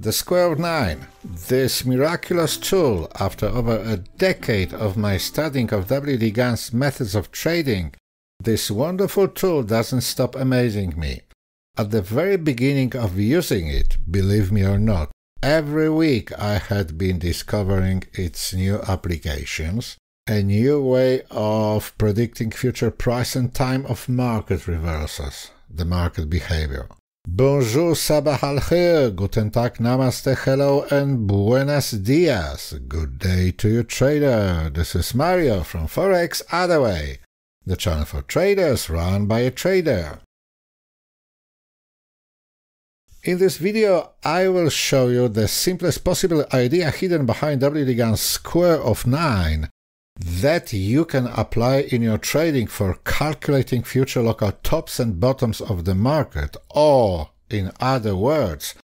the square of 9. This miraculous tool, after over a decade of my studying of W.D. Gunn's methods of trading, this wonderful tool doesn't stop amazing me. At the very beginning of using it, believe me or not, every week I had been discovering its new applications, a new way of predicting future price and time of market reversals, the market behavior. Bonjour, sabah al khair, guten tag, namaste, hello, and buenos dias. Good day to you, trader. This is Mario from Forex Otherway, the channel for traders run by a trader. In this video, I will show you the simplest possible idea hidden behind WD Gun's square of 9 that you can apply in your trading for calculating future local tops and bottoms of the market, or, in other words,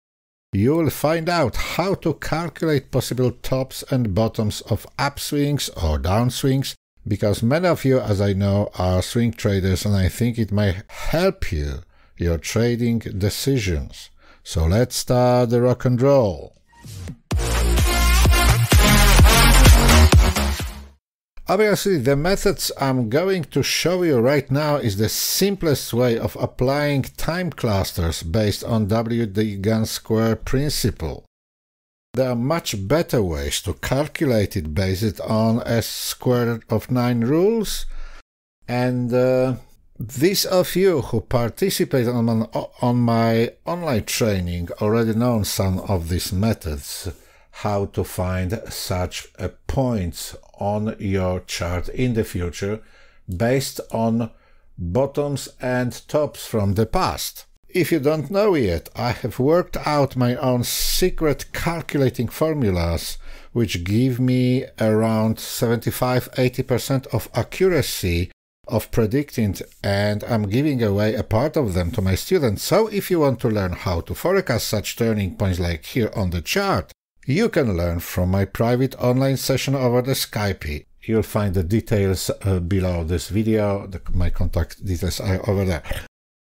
you will find out how to calculate possible tops and bottoms of upswings or downswings because many of you, as I know, are swing traders and I think it may help you your trading decisions. So let's start the rock and roll. Obviously, the methods I'm going to show you right now is the simplest way of applying time clusters based on WD gun square principle. There are much better ways to calculate it based on S squared of 9 rules and uh, these of you who participate on, an, on my online training already know some of these methods, how to find such a points on your chart in the future based on bottoms and tops from the past. If you don't know yet, I have worked out my own secret calculating formulas which give me around 75-80% of accuracy of predicting and I'm giving away a part of them to my students. So if you want to learn how to forecast such turning points like here on the chart, you can learn from my private online session over the Skype. You'll find the details uh, below this video. The, my contact details are over there.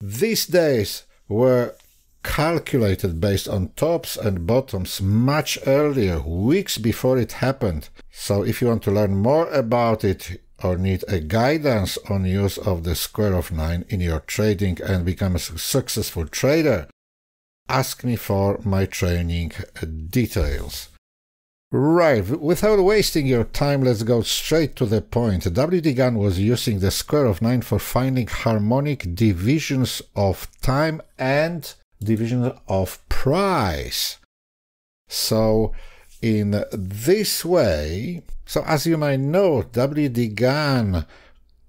These days were calculated based on tops and bottoms much earlier, weeks before it happened. So if you want to learn more about it or need a guidance on use of the square of nine in your trading and become a successful trader, ask me for my training details. Right, without wasting your time, let's go straight to the point. WD Gunn was using the square of 9 for finding harmonic divisions of time and division of price. So, in this way, so as you might know, WD Gunn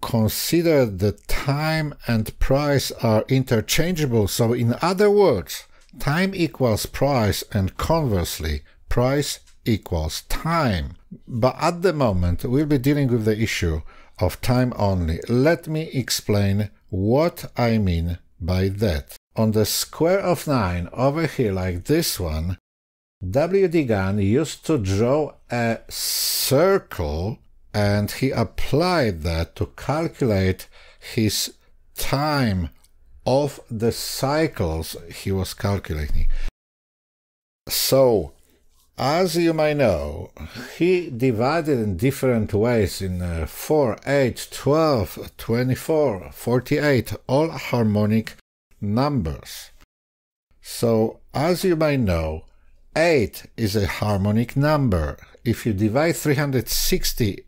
considered the time and price are interchangeable. So, in other words, Time equals price and conversely, price equals time. But at the moment, we'll be dealing with the issue of time only. Let me explain what I mean by that. On the square of 9 over here like this one, W. D. Gann used to draw a circle and he applied that to calculate his time of the cycles he was calculating. So, as you may know, he divided in different ways in uh, 4, 8, 12, 24, 48, all harmonic numbers. So, as you may know, 8 is a harmonic number. If you divide 360,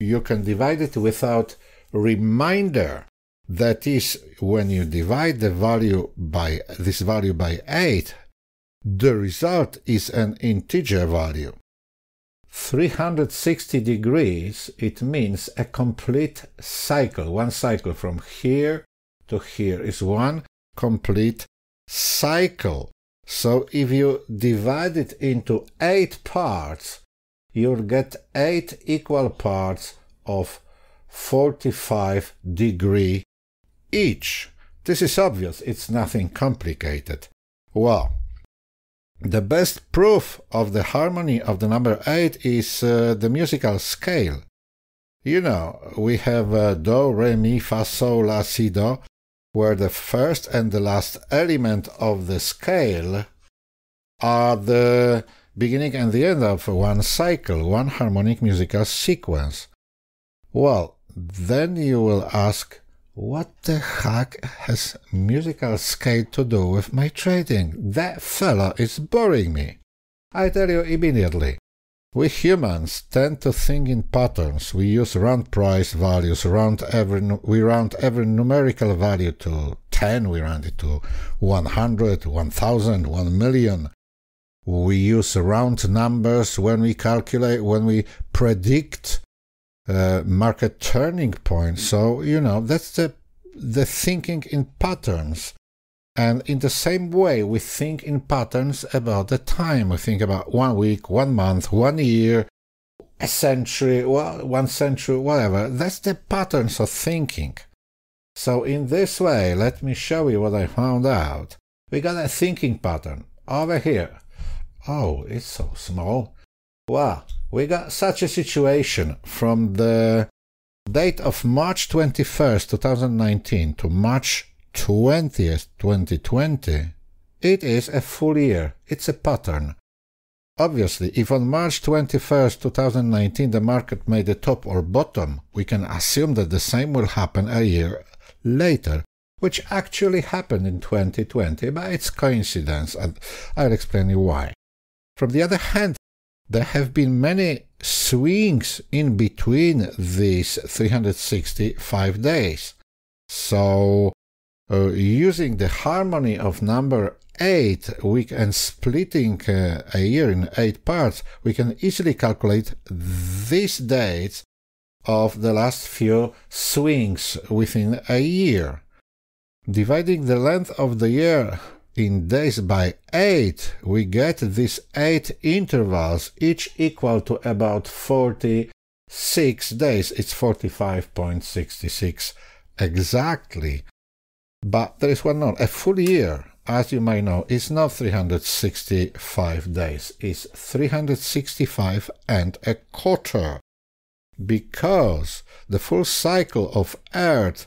you can divide it without remainder. That is, when you divide the value by this value by 8, the result is an integer value. 360 degrees, it means a complete cycle. One cycle from here to here is one complete cycle. So if you divide it into 8 parts, you'll get 8 equal parts of 45 degree each. This is obvious, it's nothing complicated. Well, the best proof of the harmony of the number 8 is uh, the musical scale. You know, we have uh, Do, Re, Mi, Fa, Sol, La, Si, Do, where the first and the last element of the scale are the beginning and the end of one cycle, one harmonic musical sequence. Well, then you will ask, what the heck has musical scale to do with my trading? That fellow is boring me. I tell you immediately. We humans tend to think in patterns. We use round price values, round every, we round every numerical value to 10, we round it to 100, 1000, 1 million. We use round numbers when we calculate, when we predict uh, mark a turning point. So you know that's the the thinking in patterns. And in the same way, we think in patterns about the time. We think about one week, one month, one year, a century, well, one century, whatever. That's the patterns of thinking. So in this way, let me show you what I found out. We got a thinking pattern over here. Oh, it's so small. Wow, we got such a situation from the date of March 21st, 2019 to March 20th, 2020. It is a full year. It's a pattern. Obviously, if on March 21st, 2019, the market made a top or bottom, we can assume that the same will happen a year later, which actually happened in 2020, but it's coincidence, and I'll explain you why. From the other hand, there have been many swings in between these 365 days. So, uh, using the harmony of number 8 we can splitting uh, a year in 8 parts, we can easily calculate these dates of the last few swings within a year. Dividing the length of the year in days by 8, we get these 8 intervals, each equal to about 46 days. It's 45.66 exactly. But there is one note, a full year, as you may know, is not 365 days, it's 365 and a quarter. Because the full cycle of Earth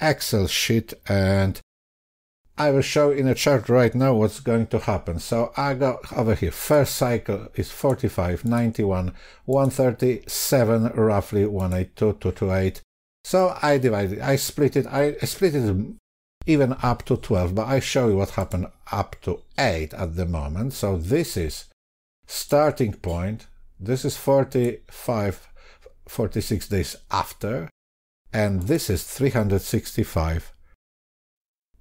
Excel sheet and I will show in a chart right now what's going to happen. So I go over here. First cycle is 45, 91, 137, roughly 182, 228. So I divide it. I split it. I split it even up to 12, but I show you what happened up to 8 at the moment. So this is starting point. This is 45, 46 days after and this is 365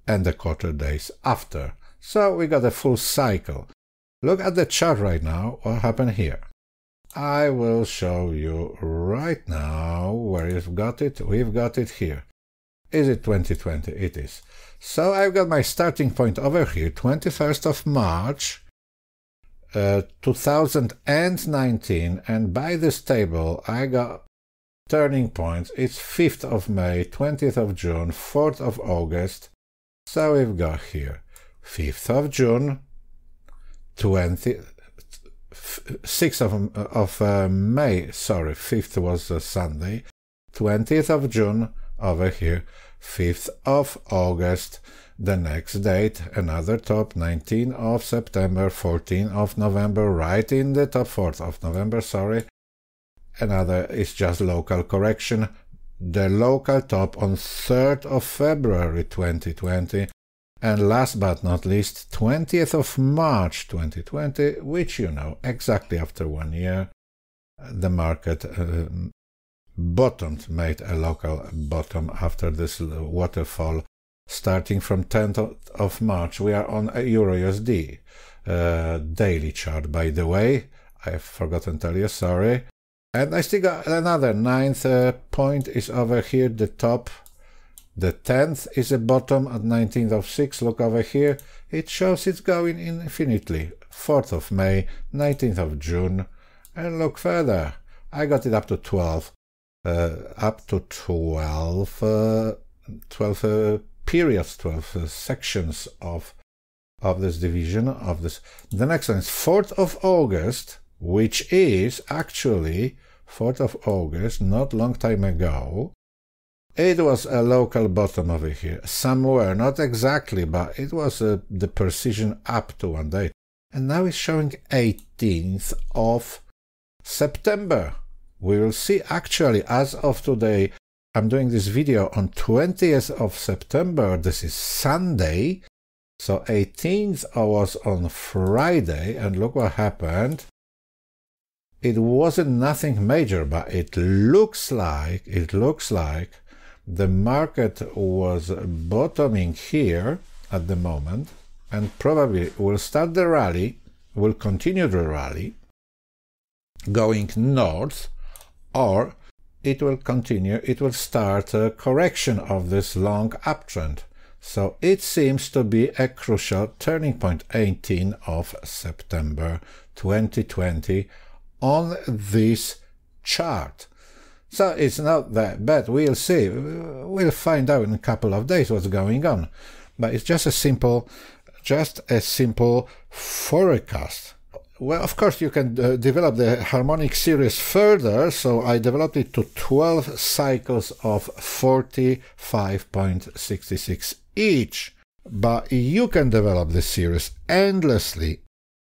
and a quarter days after. So we got a full cycle. Look at the chart right now, what happened here. I will show you right now where you've got it. We've got it here. Is it 2020? It is. So I've got my starting point over here, 21st of March, uh, 2019, and by this table I got turning point It's 5th of May, 20th of June, 4th of August. So we've got here 5th of June, twenty, sixth 6th of, of uh, May, sorry, 5th was a Sunday, 20th of June over here, 5th of August, the next date, another top, 19 of September, fourteenth of November, right in the top 4th of November, sorry, another is just local correction. The local top on 3rd of February 2020 and last but not least 20th of March 2020 which you know exactly after one year the market uh, bottomed made a local bottom after this waterfall starting from 10th of March we are on a euro USD uh, daily chart by the way I've forgotten to tell you sorry and I still got another ninth uh, point is over here, the top. The tenth is the bottom at 19th of 6. Look over here. It shows it's going infinitely. 4th of May, 19th of June. And look further. I got it up to 12. Uh, up to 12, uh, 12 uh, periods, 12 uh, sections of of this division of this. The next one is 4th of August which is actually 4th of August, not long time ago. It was a local bottom over here, somewhere, not exactly, but it was uh, the precision up to one day. And now it's showing 18th of September. We will see actually as of today, I'm doing this video on 20th of September, this is Sunday, so 18th I was on Friday and look what happened it wasn't nothing major, but it looks like, it looks like the market was bottoming here at the moment and probably will start the rally, will continue the rally going north or it will continue, it will start a correction of this long uptrend. So it seems to be a crucial turning point 18 of September 2020 on this chart. So it's not that bad. We'll see. We'll find out in a couple of days what's going on. But it's just a simple, just a simple forecast. Well, of course, you can uh, develop the harmonic series further. So I developed it to 12 cycles of 45.66 each. But you can develop the series endlessly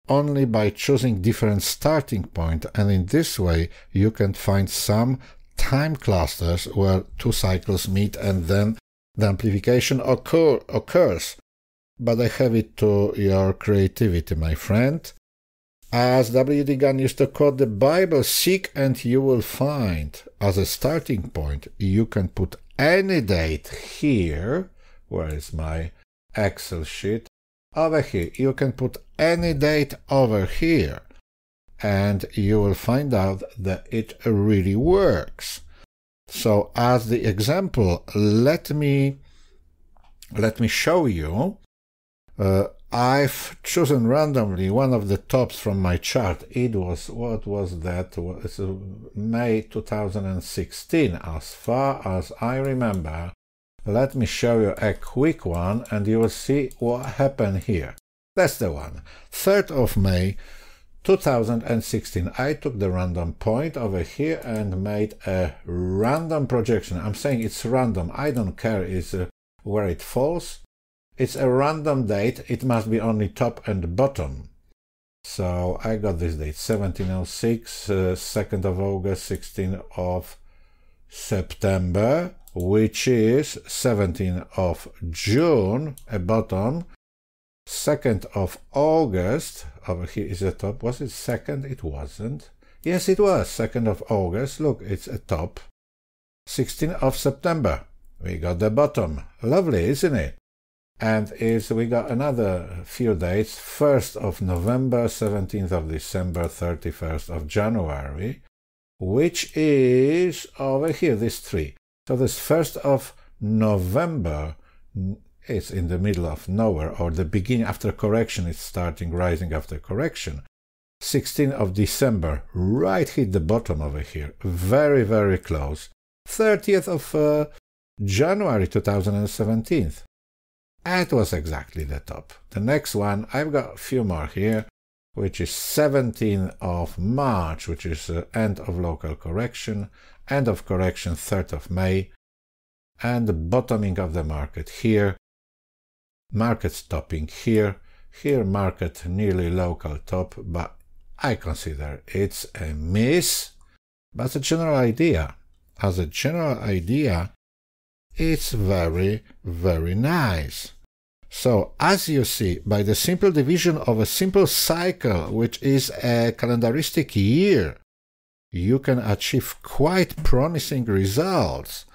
only by choosing different starting point and in this way you can find some time clusters where two cycles meet and then the amplification occur, occurs. But I have it to your creativity, my friend. As W.D. Gunn used to quote the Bible, seek and you will find. As a starting point, you can put any date here. Where is my Excel sheet? over here. You can put any date over here and you will find out that it really works. So as the example, let me let me show you. Uh, I've chosen randomly one of the tops from my chart. It was what was that? It's was uh, May 2016. As far as I remember, let me show you a quick one and you will see what happened here. That's the one. 3rd of May 2016. I took the random point over here and made a random projection. I'm saying it's random. I don't care is uh, where it falls. It's a random date. It must be only top and bottom. So I got this date 1706, uh, 2nd of August, 16th of September which is 17th of June, a bottom, 2nd of August, over here is a top, was it 2nd? It wasn't. Yes, it was, 2nd of August, look, it's a top. 16th of September, we got the bottom. Lovely, isn't it? And is we got another few dates, 1st of November, 17th of December, 31st of January, which is over here, this three. So this 1st of November is in the middle of nowhere, or the beginning after correction, it's starting rising after correction. 16th of December, right hit the bottom over here, very, very close. 30th of uh, January 2017, that was exactly the top. The next one, I've got a few more here, which is 17th of March, which is the uh, end of local correction, end of correction 3rd of May, and bottoming of the market here, market stopping here, here market nearly local top, but I consider it's a miss, but a general idea, as a general idea, it's very, very nice. So, as you see, by the simple division of a simple cycle, which is a calendaristic year, you can achieve quite promising results.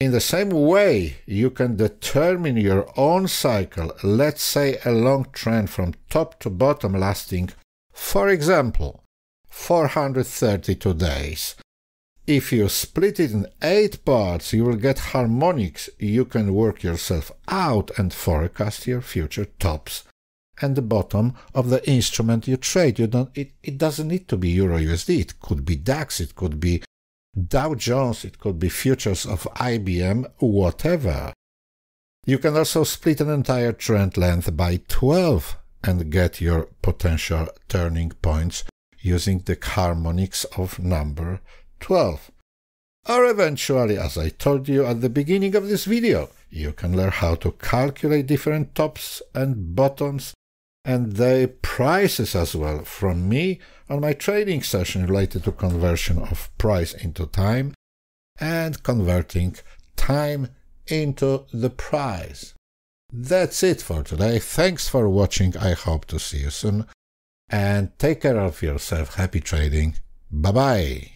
In the same way, you can determine your own cycle, let's say a long trend from top to bottom lasting, for example, 432 days. If you split it in 8 parts, you will get harmonics, you can work yourself out and forecast your future tops and the bottom of the instrument you trade. You don't, it, it doesn't need to be Euro USD. It could be DAX, it could be Dow Jones, it could be futures of IBM, whatever. You can also split an entire trend length by 12 and get your potential turning points using the harmonics of number 12. Or eventually, as I told you at the beginning of this video, you can learn how to calculate different tops and bottoms and the prices as well from me on my trading session related to conversion of price into time and converting time into the price. That's it for today. Thanks for watching. I hope to see you soon. And take care of yourself. Happy trading. Bye bye.